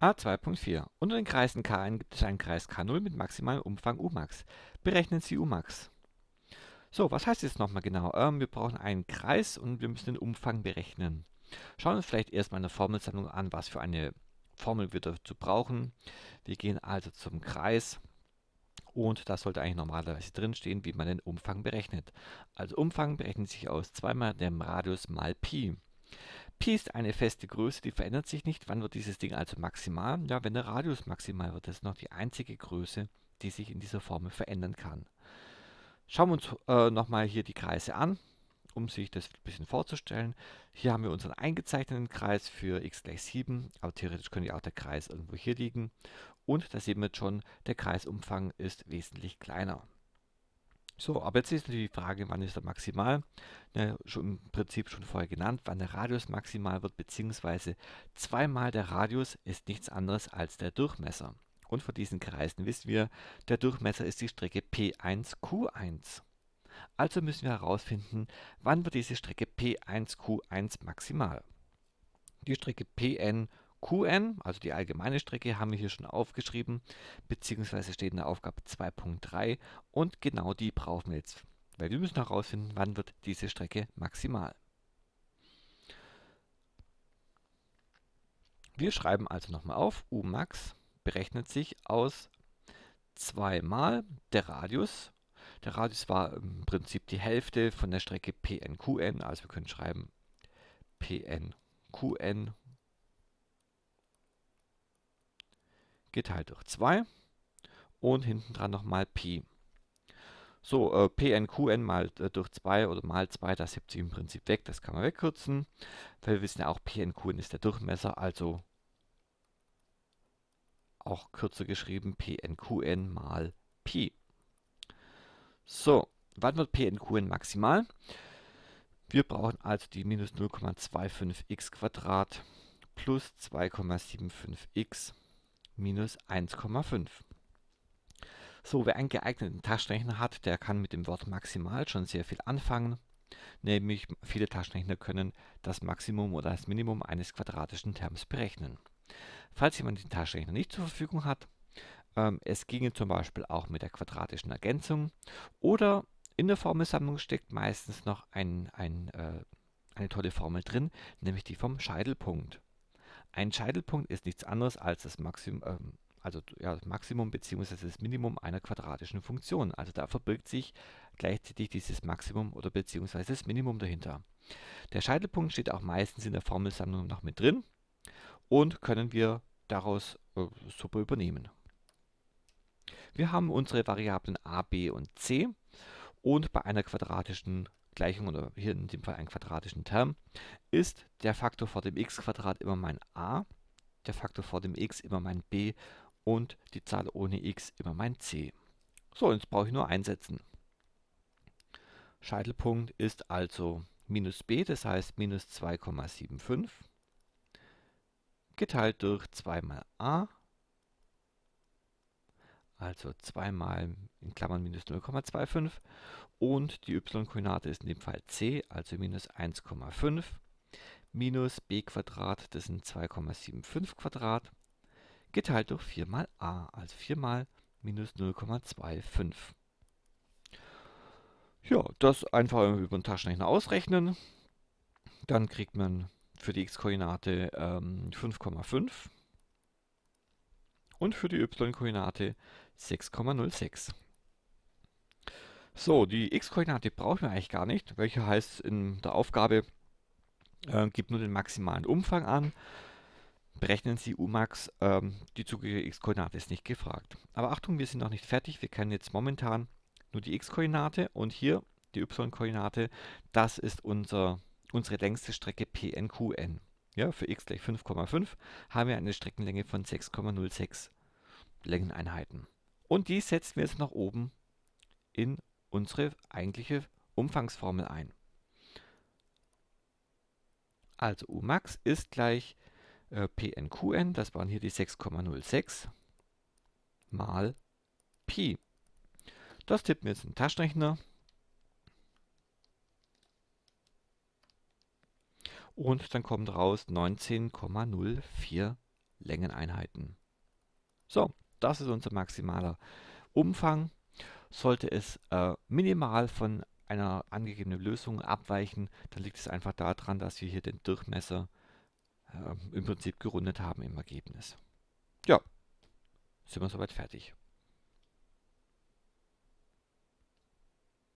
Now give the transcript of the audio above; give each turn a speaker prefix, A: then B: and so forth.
A: A2.4. Unter den Kreisen Kn gibt es einen Kreis K0 mit maximalem Umfang Umax. Berechnen Sie Umax. So, was heißt jetzt nochmal genau? Ähm, wir brauchen einen Kreis und wir müssen den Umfang berechnen. Schauen wir uns vielleicht erstmal eine Formelsammlung an, was für eine Formel wir dazu brauchen. Wir gehen also zum Kreis und das sollte eigentlich normalerweise drinstehen, wie man den Umfang berechnet. Also Umfang berechnet sich aus zweimal dem Radius mal Pi. Pi ist eine feste Größe, die verändert sich nicht. Wann wird dieses Ding also maximal? Ja, wenn der Radius maximal wird. Das ist noch die einzige Größe, die sich in dieser Formel verändern kann. Schauen wir uns äh, nochmal hier die Kreise an, um sich das ein bisschen vorzustellen. Hier haben wir unseren eingezeichneten Kreis für x gleich 7, aber theoretisch könnte ja auch der Kreis irgendwo hier liegen. Und da sehen wir jetzt schon, der Kreisumfang ist wesentlich kleiner. So, aber jetzt ist natürlich die Frage, wann ist der maximal? Ja, schon im Prinzip schon vorher genannt, wann der Radius maximal wird, beziehungsweise zweimal der Radius ist nichts anderes als der Durchmesser. Und von diesen Kreisen wissen wir, der Durchmesser ist die Strecke P1Q1. Also müssen wir herausfinden, wann wird diese Strecke P1Q1 maximal. Die Strecke PN QN, also die allgemeine Strecke, haben wir hier schon aufgeschrieben, beziehungsweise steht in der Aufgabe 2.3 und genau die brauchen wir jetzt, weil wir müssen herausfinden, wann wird diese Strecke maximal. Wir schreiben also nochmal auf, Umax berechnet sich aus 2 mal der Radius. Der Radius war im Prinzip die Hälfte von der Strecke PNQN, also wir können schreiben PNQN geteilt halt durch 2 und hinten dran nochmal Pi. So, äh, PNQN mal äh, durch 2 oder mal 2, das hebt sich im Prinzip weg, das kann man wegkürzen. Weil wir wissen ja auch, PNQN ist der Durchmesser, also auch kürzer geschrieben PNQN mal Pi. So, wann wird PNQN maximal? Wir brauchen also die minus 0,25x plus 2,75x minus 1,5. So, wer einen geeigneten Taschenrechner hat, der kann mit dem Wort maximal schon sehr viel anfangen. Nämlich viele Taschenrechner können das Maximum oder das Minimum eines quadratischen Terms berechnen. Falls jemand den Taschenrechner nicht zur Verfügung hat, ähm, es ginge zum Beispiel auch mit der quadratischen Ergänzung oder in der Formelsammlung steckt meistens noch ein, ein, äh, eine tolle Formel drin, nämlich die vom Scheidelpunkt. Ein Scheitelpunkt ist nichts anderes als das Maxim, äh, also, ja, das Maximum bzw. das Minimum einer quadratischen Funktion. Also da verbirgt sich gleichzeitig dieses Maximum oder bzw. das Minimum dahinter. Der Scheitelpunkt steht auch meistens in der Formelsammlung noch mit drin und können wir daraus äh, super übernehmen. Wir haben unsere Variablen a, b und c und bei einer quadratischen Gleichung oder hier in dem Fall einen quadratischen Term, ist der Faktor vor dem x immer mein a, der Faktor vor dem x immer mein b und die Zahl ohne x immer mein c. So, jetzt brauche ich nur einsetzen. Scheitelpunkt ist also minus b, das heißt minus 2,75 geteilt durch 2 mal a also 2 mal in Klammern minus 0,25 und die y-Koordinate ist in dem Fall c, also minus 1,5 minus b Quadrat, das sind 2,75 Quadrat, geteilt durch 4 mal a, also 4 mal minus 0,25. Ja, das einfach über den Taschenrechner ausrechnen. Dann kriegt man für die x-Koordinate ähm, 5,5 und für die y-Koordinate 6,06. So, die x-Koordinate brauchen wir eigentlich gar nicht, welche heißt in der Aufgabe, äh, gibt nur den maximalen Umfang an, berechnen Sie Umax, ähm, die zugehörige x-Koordinate ist nicht gefragt. Aber Achtung, wir sind noch nicht fertig, wir kennen jetzt momentan nur die x-Koordinate und hier die y-Koordinate, das ist unser, unsere längste Strecke PNQN. Ja, für x gleich 5,5 haben wir eine Streckenlänge von 6,06. Längeneinheiten. Und die setzen wir jetzt nach oben in unsere eigentliche Umfangsformel ein. Also Umax ist gleich äh, PNQN, das waren hier die 6,06 mal Pi. Das tippen wir jetzt in den Taschenrechner. Und dann kommt raus 19,04 Längeneinheiten. So, das ist unser maximaler Umfang. Sollte es äh, minimal von einer angegebenen Lösung abweichen, dann liegt es einfach daran, dass wir hier den Durchmesser äh, im Prinzip gerundet haben im Ergebnis. Ja, sind wir soweit fertig.